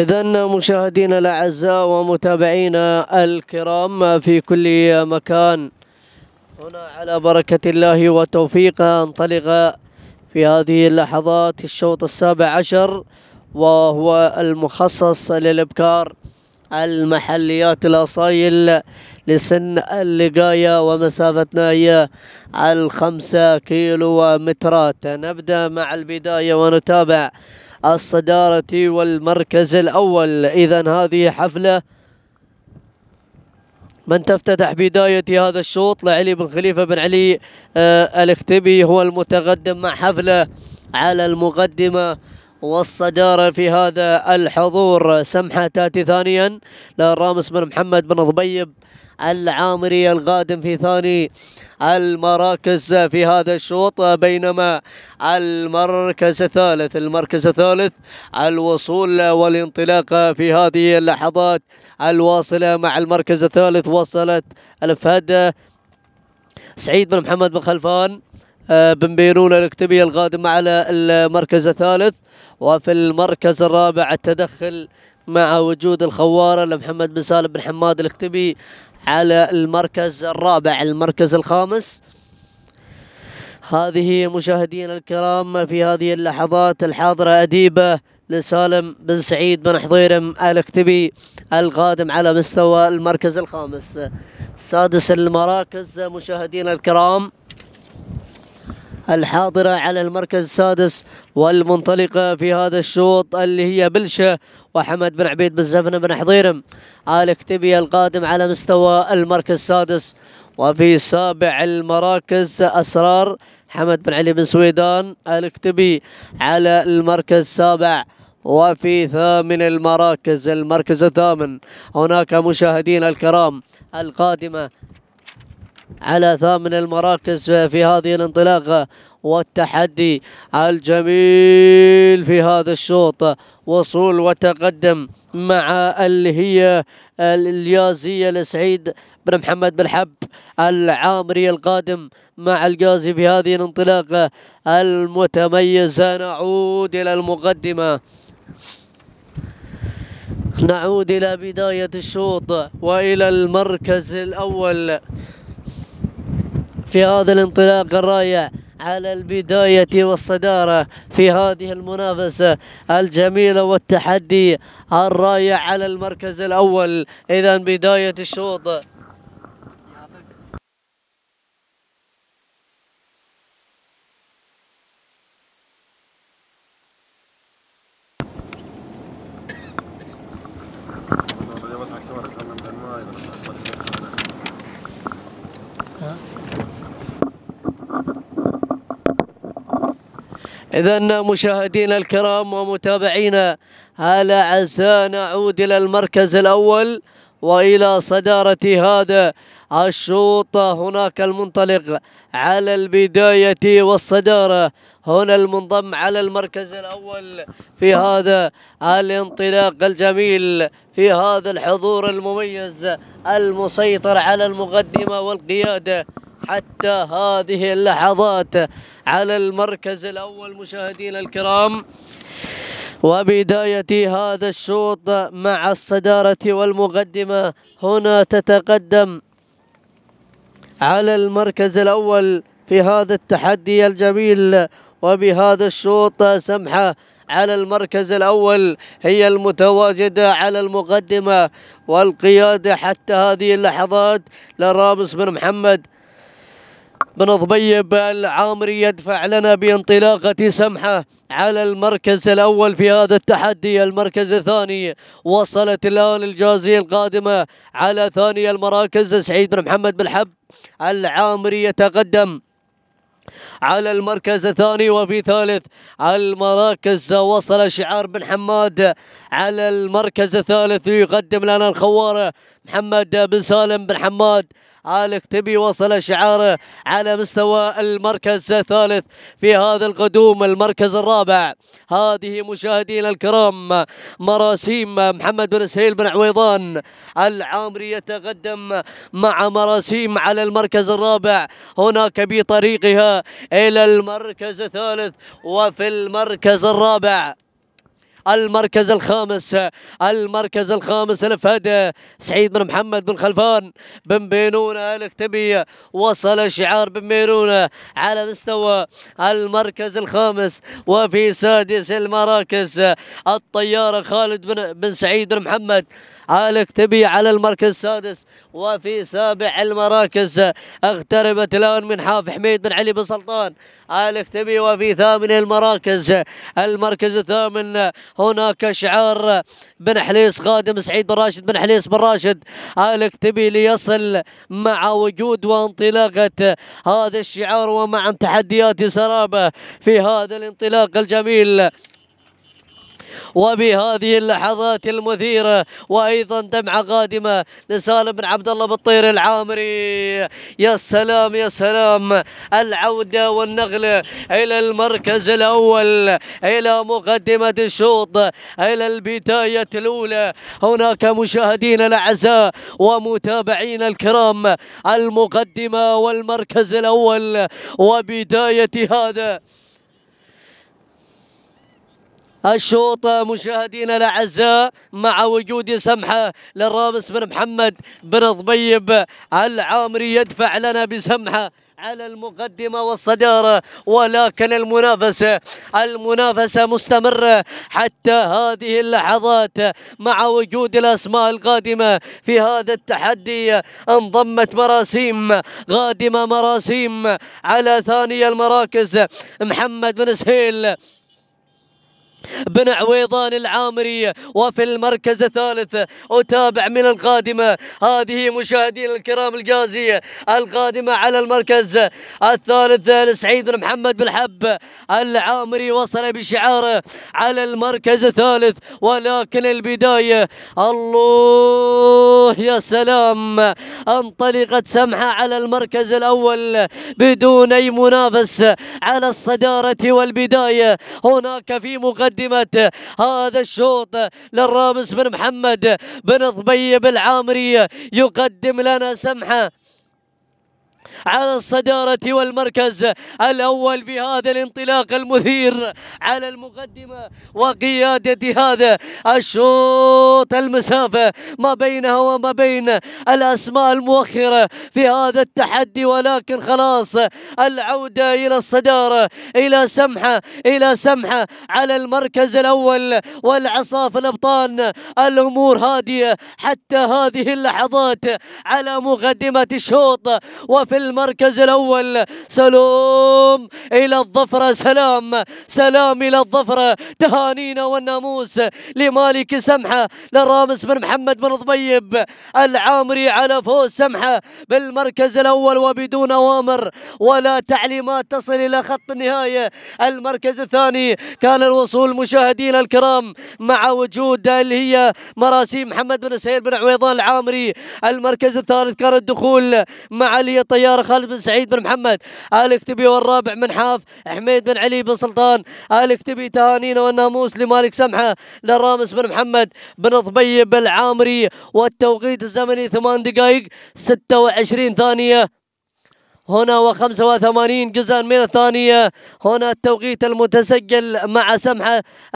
إذا مشاهدينا الأعزاء ومتابعينا الكرام في كل مكان هنا على بركة الله وتوفيقه انطلق في هذه اللحظات الشوط السابع عشر وهو المخصص للإبكار المحليات الأصايل لسن اللقاية ومسافتنا هي الخمسة كيلو مترات نبدأ مع البداية ونتابع الصدارة والمركز الأول إذا هذه حفلة من تفتتح بداية هذا الشوط لعلي بن خليفة بن علي آه الاختبي هو المتقدم مع حفلة على المقدمة والصدارة في هذا الحضور سمحة تاتي ثانيا للرامس بن محمد بن ضبيب العامري القادم في ثاني المراكز في هذا الشوط بينما المركز الثالث المركز الثالث الوصول والانطلاق في هذه اللحظات الواصلة مع المركز الثالث وصلت الفهد سعيد بن محمد بن خلفان آه، بن بيرول الاكتبي القادم على المركز الثالث وفي المركز الرابع التدخل مع وجود الخوارة لمحمد بن سالم بن حماد الاكتبي على المركز الرابع المركز الخامس هذه مشاهدينا الكرام في هذه اللحظات الحاضرة أديبة لسالم بن سعيد بن حضيرم الاكتبي القادم على مستوى المركز الخامس سادس المراكز مشاهدينا الكرام الحاضرة على المركز السادس والمنطلقة في هذا الشوط اللي هي بلشة وحمد بن عبيد بن زفن بن حضيرم آل كتبي القادم على مستوى المركز السادس وفي سابع المراكز أسرار حمد بن علي بن سويدان آل اكتبي على المركز السابع وفي ثامن المراكز المركز الثامن هناك مشاهدين الكرام القادمة على ثامن المراكز في هذه الانطلاقة والتحدي الجميل في هذا الشوط وصول وتقدم مع اللي هي اليازية لسعيد بن محمد بالحب العامري القادم مع القازي في هذه الانطلاقة المتميزة نعود إلى المقدمة نعود إلى بداية الشوط وإلى المركز الأول في هذا الانطلاق الرائع على البداية والصدارة في هذه المنافسة الجميلة والتحدي الرائع على المركز الأول إذا بداية الشوط إذا مشاهدينا الكرام ومتابعينا على عسى نعود إلى المركز الأول وإلى صدارة هذا الشوط هناك المنطلق على البداية والصدارة هنا المنضم على المركز الأول في هذا الانطلاق الجميل في هذا الحضور المميز المسيطر على المقدمة والقيادة حتى هذه اللحظات على المركز الأول مشاهدينا الكرام وبداية هذا الشوط مع الصدارة والمقدمة هنا تتقدم على المركز الأول في هذا التحدي الجميل وبهذا الشوط سمحة على المركز الأول هي المتواجدة على المقدمة والقيادة حتى هذه اللحظات لرامس بن محمد بن ضبيب العامري يدفع لنا بانطلاقة سمحة على المركز الأول في هذا التحدي المركز الثاني وصلت الآن الجازية القادمة على ثاني المراكز سعيد بن محمد بالحب العامري يتقدم على المركز الثاني وفي ثالث المراكز وصل شعار بن حماد على المركز الثالث يقدم لنا الخوارة محمد بن سالم بن حماد عالق تبي وصل شعاره على مستوى المركز الثالث في هذا القدوم المركز الرابع هذه مشاهدينا الكرام مراسيم محمد بن سهيل بن عويضان العامري يتقدم مع مراسيم على المركز الرابع هناك بطريقها إلى المركز الثالث وفي المركز الرابع المركز الخامس المركز الخامس الفهد سعيد بن محمد بن خلفان بن بينون الكتبي وصل شعار بن بينون على مستوى المركز الخامس وفي سادس المراكز الطيارة خالد بن, بن سعيد بن محمد عالق تبي على المركز السادس وفي سابع المراكز اقتربت الان من حاف حميد بن علي بن سلطان عالق تبي وفي ثامن المراكز المركز الثامن هناك شعار بن حليس قادم سعيد بن راشد بن حليس بن راشد عالق تبي ليصل مع وجود وانطلاقه هذا الشعار ومع تحديات سرابه في هذا الانطلاق الجميل وبهذه اللحظات المثيرة وأيضا دمعة قادمة لسالم بن عبد الله بالطير العامري يا سلام يا سلام العودة والنغلة إلى المركز الأول إلى مقدمة الشوط إلى البداية الأولى هناك مشاهدين الأعزاء ومتابعين الكرام المقدمة والمركز الأول وبداية هذا الشوط مشاهدينا الاعزاء مع وجود سمحه للرامس بن محمد بن ضبيب العامري يدفع لنا بسمحه على المقدمة والصدارة ولكن المنافسة المنافسة مستمرة حتى هذه اللحظات مع وجود الأسماء القادمة في هذا التحدي انضمت مراسيم قادمة مراسيم على ثاني المراكز محمد بن سهيل بن عويضان العامري وفي المركز الثالث أتابع من القادمة هذه مشاهدين الكرام الجازية القادمة على المركز الثالث لسعيد محمد بالحب العامري وصل بشعاره على المركز الثالث ولكن البداية الله يا سلام انطلقت سمحة على المركز الأول بدون أي منافس على الصدارة والبداية هناك في مقدمة مقدمة هذا الشوط للرامس بن محمد بن ضبيب العامري يقدم لنا سمحة على الصدارة والمركز الأول في هذا الانطلاق المثير على المقدمة وقيادة هذا الشوط المسافة ما بينها وما بين الأسماء المؤخرة في هذا التحدي ولكن خلاص العودة إلى الصدارة إلى سمحة إلى سمحة على المركز الأول والعصاف الأبطان الأمور هادية حتى هذه اللحظات على مقدمة الشوط وفي في المركز الأول سلام إلى الظفرة سلام سلام إلى الظفرة تهانينا والناموس لمالك سمحة لرامس بن محمد بن ضبيب العامري على فوز سمحة بالمركز الأول وبدون أوامر ولا تعليمات تصل إلى خط النهاية المركز الثاني كان الوصول مشاهدينا الكرام مع وجود اللي هي مراسيم محمد بن سهيل بن عويضان العامري المركز الثالث كان الدخول مع اللي الطياره خالد بن سعيد بن محمد آل والرابع من حاف حميد بن علي بن سلطان آل تهانينا والناموس لمالك سمحة للرامس بن محمد بن طبيب العامري والتوقيت الزمني ثمان دقائق 26 ثانية هنا و85 جزءا من الثانية هنا التوقيت المتسجل مع سمحة